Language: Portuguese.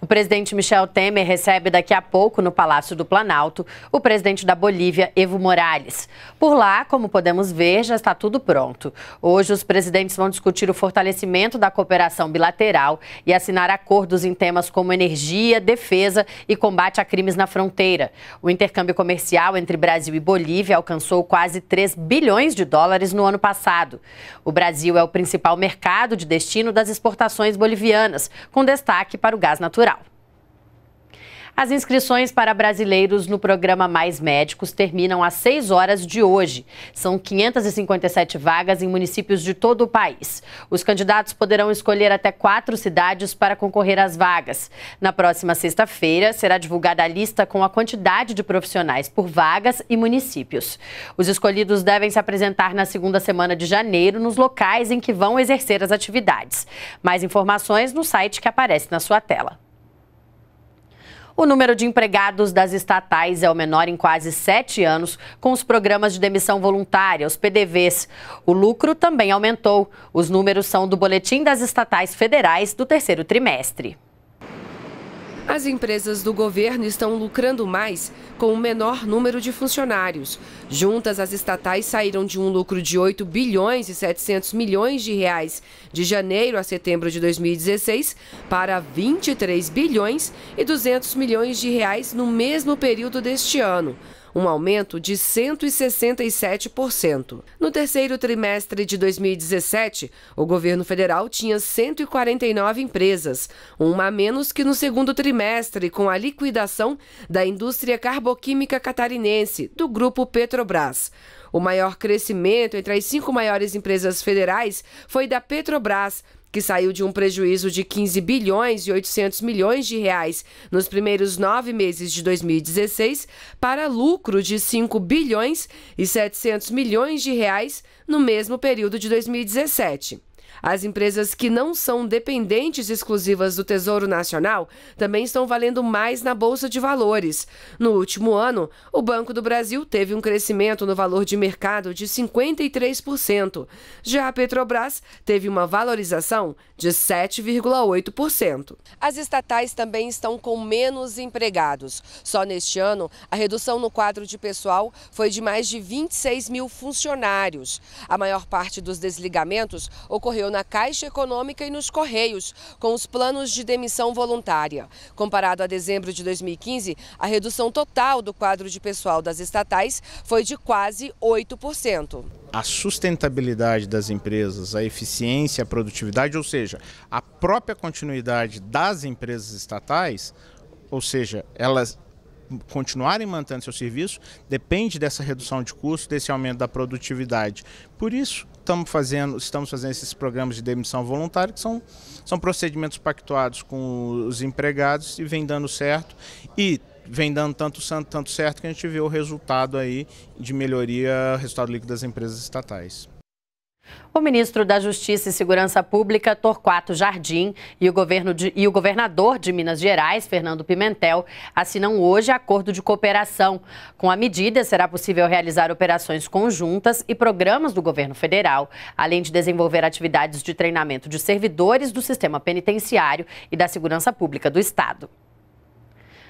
O presidente Michel Temer recebe daqui a pouco no Palácio do Planalto o presidente da Bolívia, Evo Morales. Por lá, como podemos ver, já está tudo pronto. Hoje, os presidentes vão discutir o fortalecimento da cooperação bilateral e assinar acordos em temas como energia, defesa e combate a crimes na fronteira. O intercâmbio comercial entre Brasil e Bolívia alcançou quase 3 bilhões de dólares no ano passado. O Brasil é o principal mercado de destino das exportações bolivianas, com destaque para o gás natural. As inscrições para brasileiros no programa Mais Médicos terminam às 6 horas de hoje. São 557 vagas em municípios de todo o país. Os candidatos poderão escolher até quatro cidades para concorrer às vagas. Na próxima sexta-feira, será divulgada a lista com a quantidade de profissionais por vagas e municípios. Os escolhidos devem se apresentar na segunda semana de janeiro nos locais em que vão exercer as atividades. Mais informações no site que aparece na sua tela. O número de empregados das estatais é o menor em quase sete anos, com os programas de demissão voluntária, os PDVs. O lucro também aumentou. Os números são do Boletim das Estatais Federais do terceiro trimestre. As empresas do governo estão lucrando mais com o um menor número de funcionários. Juntas, as estatais saíram de um lucro de 8 bilhões e 700 milhões de reais de janeiro a setembro de 2016 para 23 bilhões e 200 milhões de reais no mesmo período deste ano um aumento de 167%. No terceiro trimestre de 2017, o governo federal tinha 149 empresas, uma a menos que no segundo trimestre, com a liquidação da indústria carboquímica catarinense, do grupo Petrobras. O maior crescimento entre as cinco maiores empresas federais foi da Petrobras, que saiu de um prejuízo de 15 bilhões e 800 milhões de reais nos primeiros nove meses de 2016 para lucro de 5 bilhões e 700 milhões de reais no mesmo período de 2017. As empresas que não são dependentes exclusivas do Tesouro Nacional também estão valendo mais na Bolsa de Valores. No último ano, o Banco do Brasil teve um crescimento no valor de mercado de 53%. Já a Petrobras teve uma valorização de 7,8%. As estatais também estão com menos empregados. Só neste ano, a redução no quadro de pessoal foi de mais de 26 mil funcionários. A maior parte dos desligamentos ocorreu ocorreu na Caixa Econômica e nos Correios, com os planos de demissão voluntária. Comparado a dezembro de 2015, a redução total do quadro de pessoal das estatais foi de quase 8%. A sustentabilidade das empresas, a eficiência, a produtividade, ou seja, a própria continuidade das empresas estatais, ou seja, elas continuarem mantendo seu serviço depende dessa redução de custo, desse aumento da produtividade. Por isso estamos fazendo, estamos fazendo esses programas de demissão voluntária, que são, são procedimentos pactuados com os empregados e vem dando certo. E vem dando tanto, tanto certo que a gente vê o resultado aí de melhoria, resultado líquido das empresas estatais. O ministro da Justiça e Segurança Pública, Torquato Jardim, e o, de, e o, governador de Minas Gerais, Fernando Pimentel, assinam hoje acordo de cooperação. Com a medida, será possível realizar operações conjuntas e programas do governo federal, além de desenvolver atividades de treinamento de servidores do sistema penitenciário e da segurança pública do Estado.